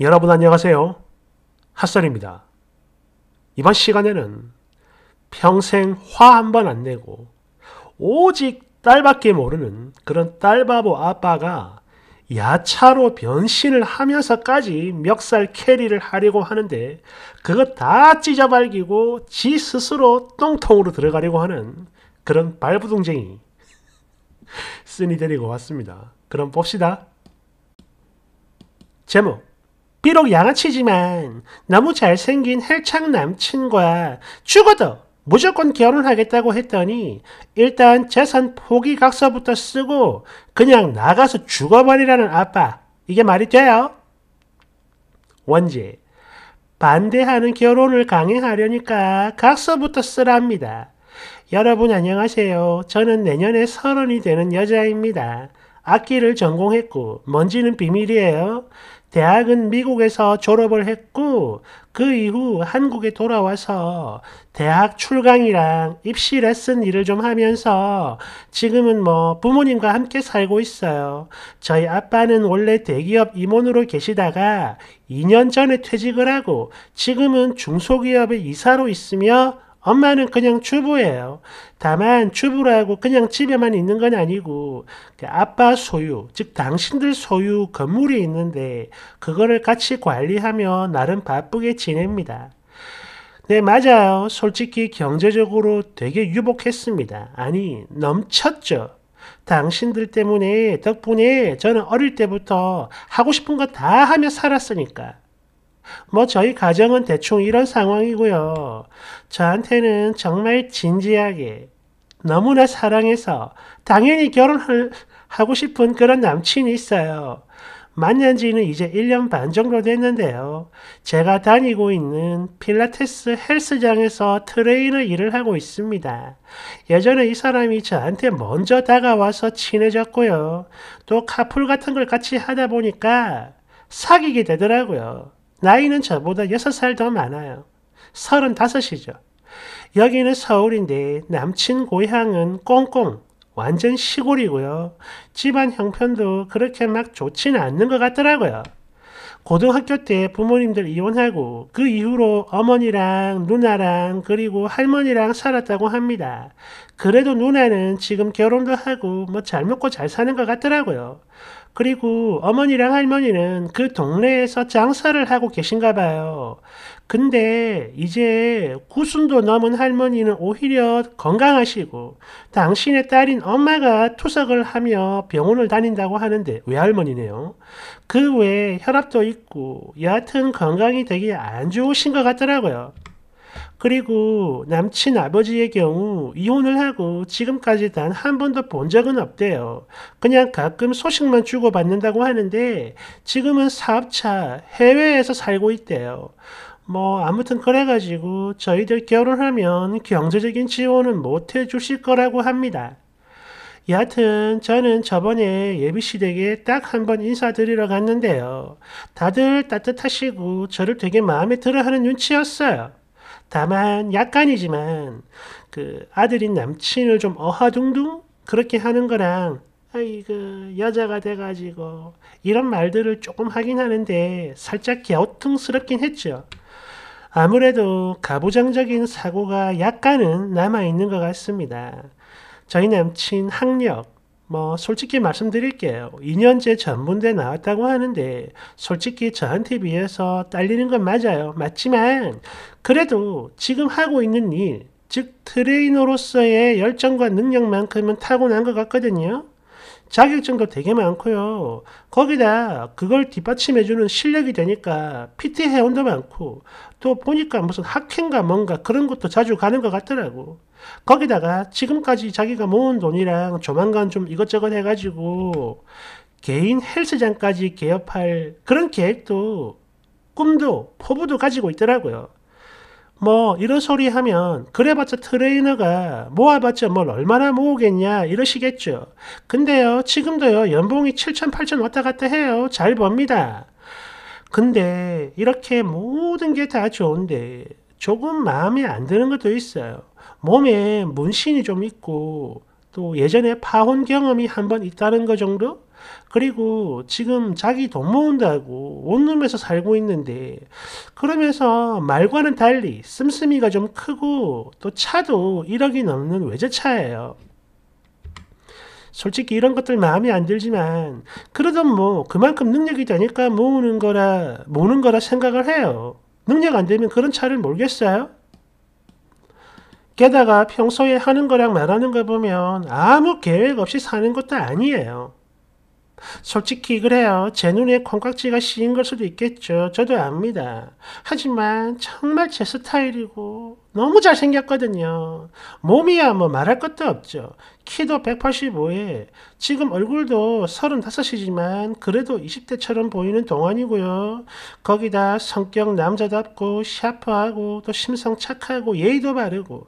여러분 안녕하세요. 핫설입니다. 이번 시간에는 평생 화 한 번 안 내고 오직 딸밖에 모르는 그런 딸바보 아빠가 야차로 변신을 하면서까지 멱살 캐리를 하려고 하는데 그것 다 찢어발기고 지 스스로 똥통으로 들어가려고 하는 그런 발부동쟁이 쓴이 데리고 왔습니다. 그럼 봅시다. 제목 비록 양아치지만 너무 잘생긴 헬창 남친과 죽어도 무조건 결혼하겠다고 했더니 일단 재산 포기 각서부터 쓰고 그냥 나가서 죽어버리라는 아빠 이게 말이 돼요? 원지 반대하는 결혼을 강행하려니까 각서부터 쓰랍니다. 여러분 안녕하세요. 저는 내년에 서른이 되는 여자입니다. 악기를 전공했고 먼지는 비밀이에요. 대학은 미국에서 졸업을 했고 그 이후 한국에 돌아와서 대학 출강이랑 입시 레슨 일을 좀 하면서 지금은 뭐 부모님과 함께 살고 있어요. 저희 아빠는 원래 대기업 임원으로 계시다가 2년 전에 퇴직을 하고 지금은 중소기업의 이사로 있으며 엄마는 그냥 주부예요. 다만 주부라고 그냥 집에만 있는 건 아니고 그 아빠 소유, 즉 당신들 소유 건물이 있는데 그거를 같이 관리하며 나름 바쁘게 지냅니다. 네, 맞아요. 솔직히 경제적으로 되게 유복했습니다. 아니, 넘쳤죠. 당신들 때문에, 덕분에 저는 어릴 때부터 하고 싶은 거 다 하며 살았으니까. 뭐 저희 가정은 대충 이런 상황이고요. 저한테는 정말 진지하게 너무나 사랑해서 당연히 결혼을 하고 싶은 그런 남친이 있어요. 만난 지는 이제 1년 반 정도 됐는데요. 제가 다니고 있는 필라테스 헬스장에서 트레이너 일을 하고 있습니다. 예전에 이 사람이 저한테 먼저 다가와서 친해졌고요. 또 카풀 같은 걸 같이 하다 보니까 사귀게 되더라고요. 나이는 저보다 6살 더 많아요. 35이죠. 여기는 서울인데 남친 고향은 꽁꽁 완전 시골이고요. 집안 형편도 그렇게 막좋지 않는 것 같더라고요. 고등학교 때 부모님들 이혼하고 그 이후로 어머니랑 누나랑 그리고 할머니랑 살았다고 합니다. 그래도 누나는 지금 결혼도 하고 뭐 잘 먹고 잘 사는 것 같더라고요. 그리고 어머니랑 할머니는 그 동네에서 장사를 하고 계신가 봐요. 근데 이제 구순도 넘은 할머니는 오히려 건강하시고 당신의 딸인 엄마가 투석을 하며 병원을 다닌다고 하는데 외할머니네요. 그 외에 혈압도 있고 여하튼 건강이 되게 안 좋으신 것 같더라고요. 그리고 남친 아버지의 경우 이혼을 하고 지금까지 단 한 번도 본 적은 없대요. 그냥 가끔 소식만 주고받는다고 하는데 지금은 사업차 해외에서 살고 있대요. 뭐 아무튼 그래가지고 저희들 결혼하면 경제적인 지원은 못 해주실 거라고 합니다. 여하튼 저는 저번에 예비시댁에 딱 한 번 인사드리러 갔는데요. 다들 따뜻하시고 저를 되게 마음에 들어하는 눈치였어요. 다만 약간이지만 그 아들인 남친을 좀 어하둥둥 그렇게 하는 거랑 아이그 여자가 돼가지고 이런 말들을 조금 하긴 하는데 살짝 갸우뚱스럽긴 했죠. 아무래도 가부장적인 사고가 약간은 남아있는 것 같습니다. 저희 남친 학력, 뭐 솔직히 말씀드릴게요. 2년째 전문대 나왔다고 하는데 솔직히 저한테 비해서 딸리는 건 맞아요. 맞지만 그래도 지금 하고 있는 일, 즉 트레이너로서의 열정과 능력만큼은 타고난 것 같거든요. 자격증도 되게 많고요. 거기다 그걸 뒷받침해주는 실력이 되니까 PT 회원도 많고 또 보니까 무슨 학회인가 뭔가 그런 것도 자주 가는 것 같더라고. 거기다가 지금까지 자기가 모은 돈이랑 조만간 좀 이것저것 해가지고 개인 헬스장까지 개업할 그런 계획도 꿈도 포부도 가지고 있더라고요. 뭐 이런 소리 하면 그래봤자 트레이너가 모아봤자 뭘 얼마나 모으겠냐 이러시겠죠. 근데요 지금도요 연봉이 7천 8천 왔다 갔다 해요. 잘 법니다. 근데 이렇게 모든 게 다 좋은데 조금 마음에 안 드는 것도 있어요. 몸에 문신이 좀 있고 또 예전에 파혼 경험이 한 번 있다는 것 정도? 그리고 지금 자기 돈 모은다고 원룸에서 살고 있는데 그러면서 말과는 달리 씀씀이가 좀 크고 또 차도 1억이 넘는 외제차예요. 솔직히 이런 것들 마음에 안 들지만 그러던 뭐 그만큼 능력이 되니까 모으는 거라 모는 거라 생각을 해요. 능력 안 되면 그런 차를 몰겠어요? 게다가 평소에 하는 거랑 말하는 걸 보면 아무 계획 없이 사는 것도 아니에요. 솔직히 그래요. 제 눈에 콩깍지가 씌인 걸 수도 있겠죠. 저도 압니다. 하지만 정말 제 스타일이고 너무 잘생겼거든요. 몸이야 뭐 말할 것도 없죠. 키도 185에 지금 얼굴도 35이지만 그래도 20대처럼 보이는 동안이고요. 거기다 성격 남자답고 샤프하고 또 심성 착하고 예의도 바르고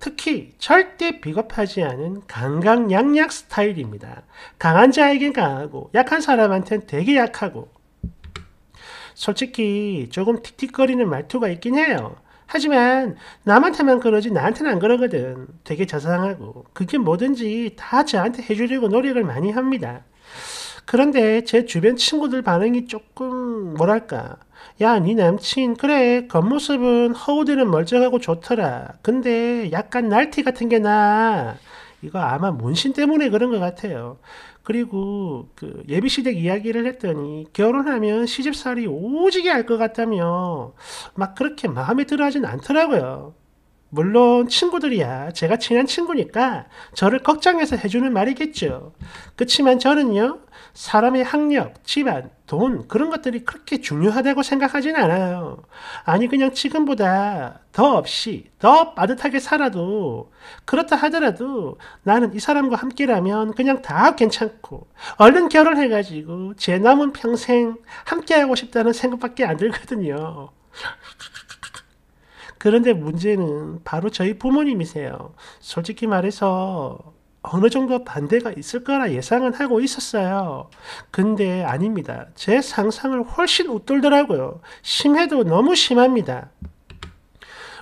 특히 절대 비겁하지 않은 강강약약 스타일입니다. 강한 자에겐 강하고 약한 사람한텐 되게 약하고 솔직히 조금 틱틱거리는 말투가 있긴 해요. 하지만 남한테만 그러지 나한테는 안 그러거든. 되게 자상하고 그게 뭐든지 다 저한테 해주려고 노력을 많이 합니다. 그런데 제 주변 친구들 반응이 조금 뭐랄까 야네 남친 그래 겉모습은 허우대는 멀쩡하고 좋더라 근데 약간 날티 같은 게나 이거 아마 문신 때문에 그런 것 같아요 그리고 그 예비 시댁 이야기를 했더니 결혼하면 시집살이 오지게 할 것 같다며 막 그렇게 마음에 들어하진 않더라고요. 물론 친구들이야 제가 친한 친구니까 저를 걱정해서 해주는 말이겠죠. 그치만 저는요 사람의 학력, 집안, 돈 그런 것들이 그렇게 중요하다고 생각하진 않아요. 아니 그냥 지금보다 더 없이 더 빠듯하게 살아도 그렇다 하더라도 나는 이 사람과 함께라면 그냥 다 괜찮고 얼른 결혼해가지고 제 남은 평생 함께하고 싶다는 생각밖에 안 들거든요. 그런데 문제는 바로 저희 부모님이세요. 솔직히 말해서 어느 정도 반대가 있을 거라 예상은 하고 있었어요. 근데 아닙니다. 제 상상을 훨씬 웃돌더라고요. 심해도 너무 심합니다.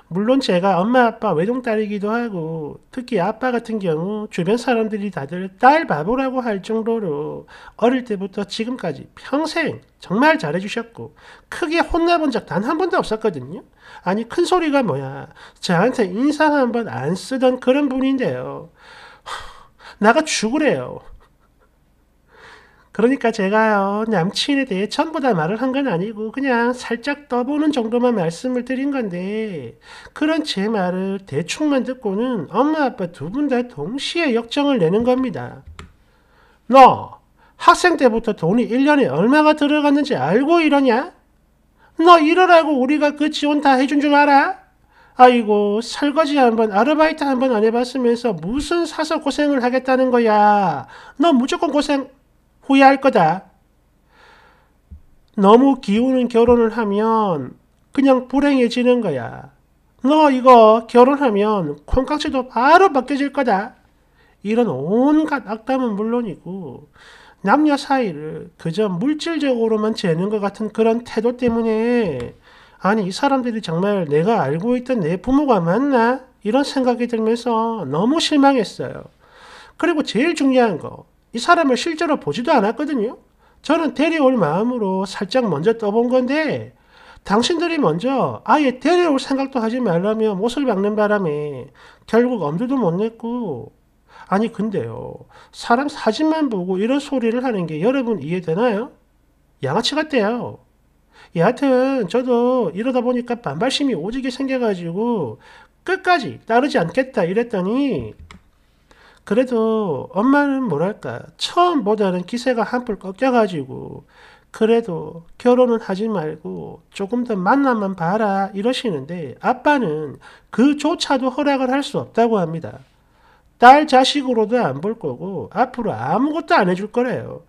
물론 제가 엄마 아빠 외동딸이기도 하고 특히 아빠 같은 경우 주변 사람들이 다들 딸 바보라고 할 정도로 어릴 때부터 지금까지 평생 정말 잘해주셨고 크게 혼나본 적 단 한 번도 없었거든요. 아니 큰 소리가 뭐야. 저한테 인사한 번 안 쓰던 그런 분인데요. 나가 죽으래요. 그러니까 제가요, 남친에 대해 전부 다 말을 한 건 아니고, 그냥 살짝 떠보는 정도만 말씀을 드린 건데, 그런 제 말을 대충만 듣고는 엄마, 아빠 두 분 다 동시에 역정을 내는 겁니다. 너, 학생 때부터 돈이 1년에 얼마가 들어갔는지 알고 이러냐? 너 이러라고 우리가 그 지원 다 해준 줄 알아? 아이고, 설거지 한 번, 아르바이트 한번 안 해봤으면서 무슨 사서 고생을 하겠다는 거야. 너 무조건 고생, 후회할 거다. 너무 기우는 결혼을 하면 그냥 불행해지는 거야. 너 이거 결혼하면 콩깍지도 바로 벗겨질 거다. 이런 온갖 악담은 물론이고 남녀 사이를 그저 물질적으로만 재는 것 같은 그런 태도 때문에 아니 이 사람들이 정말 내가 알고 있던 내 부모가 맞나? 이런 생각이 들면서 너무 실망했어요. 그리고 제일 중요한 거이 사람을 실제로 보지도 않았거든요. 저는 데려올 마음으로 살짝 먼저 떠본 건데 당신들이 먼저 아예 데려올 생각도 하지 말라며 못을 박는 바람에 결국 엄두도 못 냈고 아니 근데요 사람 사진만 보고 이런 소리를 하는 게 여러분 이해되나요? 양아치 같대요. 여하튼 저도 이러다 보니까 반발심이 오지게 생겨가지고 끝까지 따르지 않겠다 이랬더니 그래도 엄마는 뭐랄까 처음 보다는 기세가 한풀 꺾여가지고 그래도 결혼은 하지 말고 조금 더 만나만 봐라 이러시는데 아빠는 그조차도 허락을 할 수 없다고 합니다. 딸 자식으로도 안 볼 거고 앞으로 아무것도 안 해줄 거래요.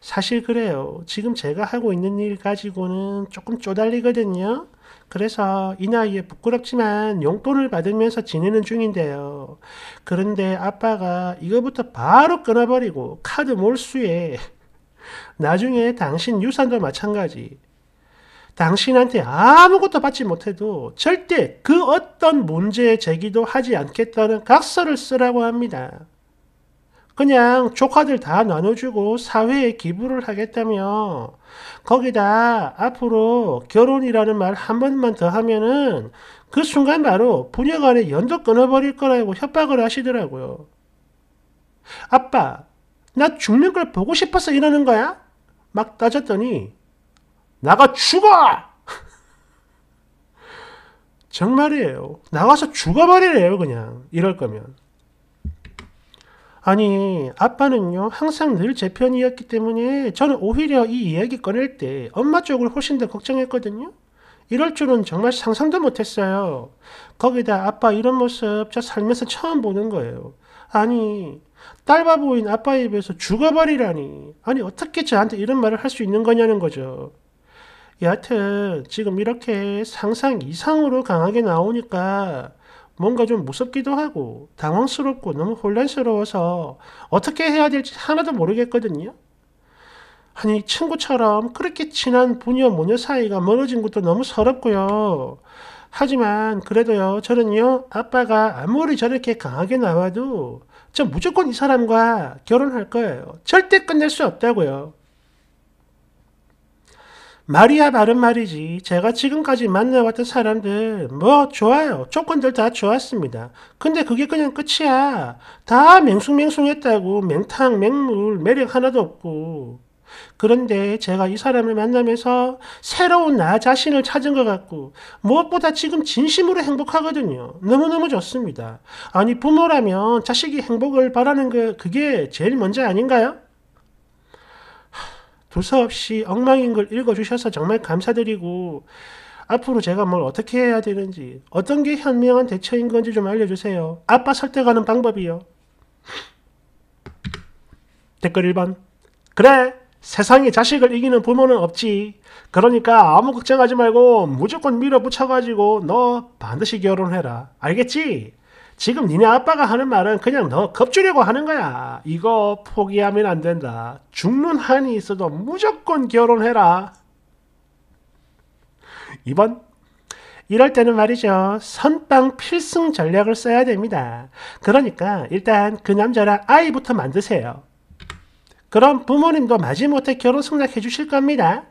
사실 그래요. 지금 제가 하고 있는 일 가지고는 조금 쪼달리거든요. 그래서 이 나이에 부끄럽지만 용돈을 받으면서 지내는 중인데요. 그런데 아빠가 이거부터 바로 끊어버리고 카드 몰수에 나중에 당신 유산도 마찬가지. 당신한테 아무것도 받지 못해도 절대 그 어떤 문제 제기도 하지 않겠다는 각서를 쓰라고 합니다. 그냥 조카들 다 나눠주고 사회에 기부를 하겠다며 거기다 앞으로 결혼이라는 말 한 번만 더 하면은 그 순간 바로 부녀 간에 연도 끊어버릴 거라고 협박을 하시더라고요. 아빠, 나 죽는 걸 보고 싶어서 이러는 거야? 막 따졌더니 나가 죽어! 정말이에요. 나가서 죽어버리래요, 그냥. 이럴 거면. 아니 아빠는요 항상 늘 제 편이었기 때문에 저는 오히려 이 이야기 꺼낼 때 엄마 쪽을 훨씬 더 걱정했거든요. 이럴 줄은 정말 상상도 못했어요. 거기다 아빠 이런 모습 저 살면서 처음 보는 거예요. 아니 딸 바보인 아빠 입에서 죽어버리라니. 아니 어떻게 저한테 이런 말을 할 수 있는 거냐는 거죠. 여하튼 지금 이렇게 상상 이상으로 강하게 나오니까 뭔가 좀 무섭기도 하고 당황스럽고 너무 혼란스러워서 어떻게 해야 될지 하나도 모르겠거든요. 아니 친구처럼 그렇게 친한 부녀 모녀 사이가 멀어진 것도 너무 서럽고요. 하지만 그래도요 저는요 아빠가 아무리 저렇게 강하게 나와도 저 무조건 이 사람과 결혼할 거예요. 절대 끝낼 수 없다고요. 말이야 바른 말이지. 제가 지금까지 만나왔던 사람들 뭐 좋아요. 조건들 다 좋았습니다. 근데 그게 그냥 끝이야. 다 맹숭맹숭했다고 맹탕 맹물 매력 하나도 없고. 그런데 제가 이 사람을 만나면서 새로운 나 자신을 찾은 것 같고 무엇보다 지금 진심으로 행복하거든요. 너무너무 좋습니다. 아니 부모라면 자식이 행복을 바라는 게 그게 제일 먼저 아닌가요? 두서없이 엉망인 걸 읽어주셔서 정말 감사드리고 앞으로 제가 뭘 어떻게 해야 되는지 어떤 게 현명한 대처인 건지 좀 알려주세요. 아빠 설득하는 방법이요. 댓글 1번 그래 세상에 자식을 이기는 부모는 없지. 그러니까 아무 걱정하지 말고 무조건 밀어붙여가지고 너 반드시 결혼해라. 알겠지? 지금 니네 아빠가 하는 말은 그냥 너 겁주려고 하는 거야. 이거 포기하면 안 된다. 죽는 한이 있어도 무조건 결혼해라. 2번 이럴 때는 말이죠. 선빵 필승 전략을 써야 됩니다. 그러니까 일단 그 남자랑 아이부터 만드세요. 그럼 부모님도 마지못해 결혼 승낙해 주실 겁니다.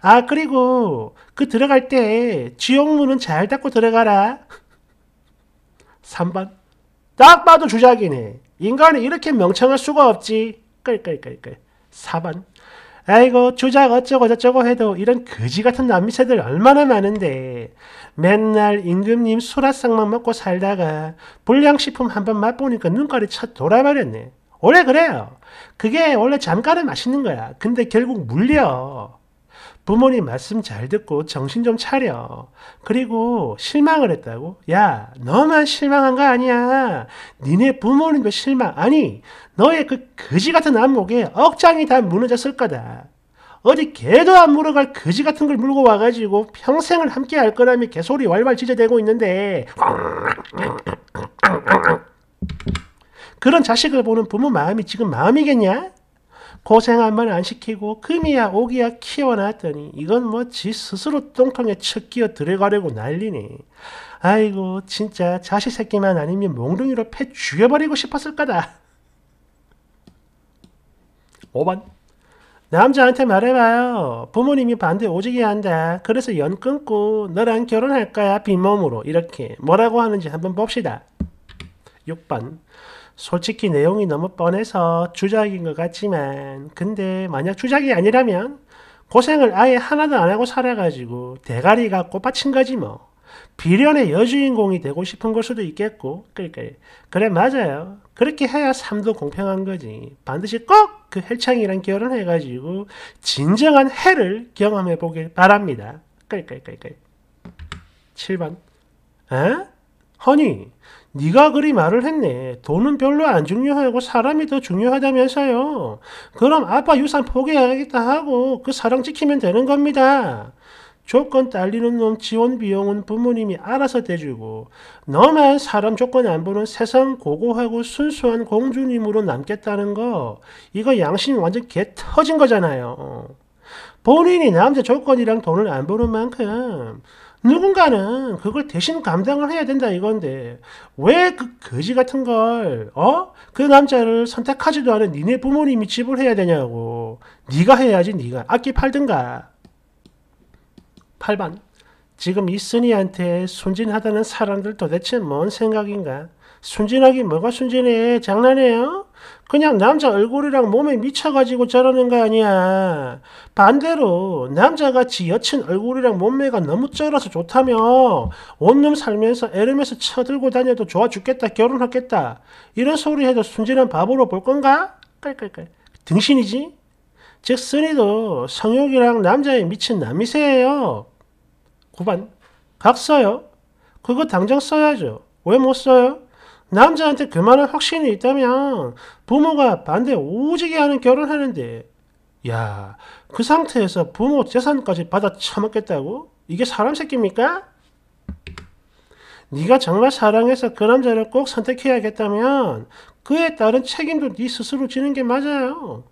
아 그리고 그 들어갈 때 지옥문은 잘 닫고 들어가라. 3번 딱 봐도 주작이네. 인간은 이렇게 명창할 수가 없지. 끌끌끌끌. 4번 아이고 주작 어쩌고 저쩌고 해도 이런 거지 같은 남미새들 얼마나 많은데 맨날 임금님 수라상만 먹고 살다가 불량식품 한번 맛보니까 눈깔이 차 돌아버렸네. 원래 어, 그래요. 그게 원래 잠깐은 맛있는 거야. 근데 결국 물려. 부모님 말씀 잘 듣고 정신 좀 차려. 그리고 실망을 했다고? 야, 너만 실망한 거 아니야. 니네 부모님도 실망. 아니, 너의 그 거지 같은 안목에 억장이 다 무너졌을 거다. 어디 개도 안 물어갈 거지 같은 걸 물고 와가지고 평생을 함께 할 거라며 개소리 왈왈 지저대고 있는데 그런 자식을 보는 부모 마음이 지금 마음이겠냐? 고생 한번 안 시키고 금이야 오기야 키워놨더니 이건 뭐 지 스스로 똥통에 척 끼어 들어가려고 난리니. 아이고 진짜 자식 새끼만 아니면 몽둥이로 패 죽여버리고 싶었을 까다 5번 남자한테 말해봐요. 부모님이 반대 오지게 한다. 그래서 연 끊고 너랑 결혼할 거야 빈몸으로 이렇게 뭐라고 하는지 한번 봅시다. 6번 솔직히 내용이 너무 뻔해서 주작인 것 같지만 근데 만약 주작이 아니라면 고생을 아예 하나도 안 하고 살아가지고 대가리 갖고 받친 거지 뭐. 비련의 여주인공이 되고 싶은 걸 수도 있겠고 그러니까 그래 맞아요. 그렇게 해야 삶도 공평한 거지. 반드시 꼭그 헬창이랑 결혼해가지고 진정한 해를 경험해 보길 바랍니다. 그러니까 그러니까 7번 에? 허니 네가 그리 말을 했네. 돈은 별로 안 중요하고 사람이 더 중요하다면서요. 그럼 아빠 유산 포기하겠다 하고 그 사랑 지키면 되는 겁니다. 조건 딸리는 놈 지원 비용은 부모님이 알아서 대주고 너만 사람 조건 안 보는 세상 고고하고 순수한 공주님으로 남겠다는 거 이거 양심 이 완전 개 터진 거잖아요. 본인이 남자 조건이랑 돈을 안보는 만큼 누군가는 그걸 대신 감당을 해야 된다 이건데 왜 그 거지 같은 걸 어? 그 남자를 선택하지도 않은 니네 부모님이 집을 해야 되냐고 니가 해야지 니가 악기 팔든가 8반 지금 이순이한테 순진하다는 사람들 도대체 뭔 생각인가? 순진하기 뭐가 순진해? 장난해요? 그냥 남자 얼굴이랑 몸에 미쳐가지고 저러는 거 아니야. 반대로 남자같이 여친 얼굴이랑 몸매가 너무 쩔어서 좋다며 온 놈 살면서 에르메스 쳐들고 다녀도 좋아 죽겠다 결혼하겠다 이런 소리 해도 순진한 바보로 볼 건가? 깔깔깔 등신이지? 즉 쓰니도 성욕이랑 남자의 미친 남이세요 9반 각 써요. 그거 당장 써야죠. 왜 못 써요? 남자한테 그만한 확신이 있다면 부모가 반대 오지게 하는 결혼하는데 을야그 상태에서 부모 재산까지 받아 처먹겠다고? 이게 사람 새끼입니까? 네가 정말 사랑해서 그 남자를 꼭 선택해야겠다면 그에 따른 책임도 네 스스로 지는 게 맞아요.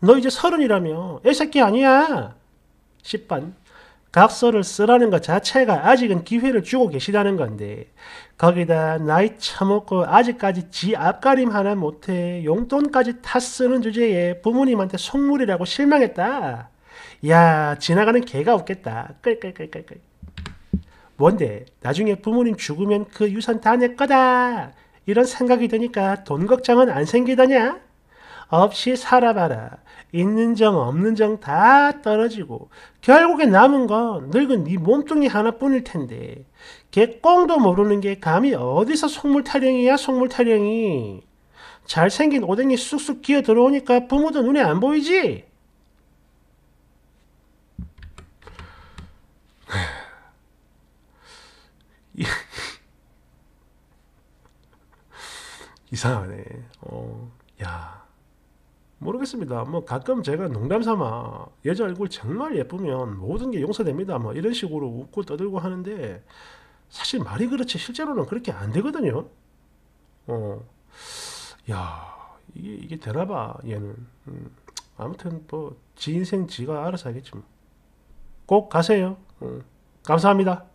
너 이제 서른이라며. 애새끼 아니야. 10반. 각서를 쓰라는 것 자체가 아직은 기회를 주고 계시다는 건데 거기다 나이 처먹고 아직까지 지 앞가림 하나 못해 용돈까지 다 쓰는 주제에 부모님한테 속물이라고 실망했다. 야 지나가는 개가 없겠다. 끌 끌 끌 끌끌. 뭔데 나중에 부모님 죽으면 그 유산 다 내 거다. 이런 생각이 드니까 돈 걱정은 안 생기더냐? 없이 살아봐라. 있는 정 없는 정 다 떨어지고 결국에 남은 건 늙은 네 몸뚱이 하나뿐일 텐데 개꽁도 모르는 게 감히 어디서 속물타령이야 속물타령이 잘생긴 오뎅이 쑥쑥 기어 들어오니까 부모도 눈에 안 보이지? 이상하네. 어, 야. 모르겠습니다. 뭐 가끔 제가 농담 삼아 여자 얼굴 정말 예쁘면 모든 게 용서됩니다. 뭐 이런 식으로 웃고 떠들고 하는데 사실 말이 그렇지 실제로는 그렇게 안 되거든요. 어, 야 이게 이게 되나봐 얘는. 음, 아무튼 또지 인생 지가 알아서 하겠지. 뭐. 꼭 가세요. 음, 감사합니다.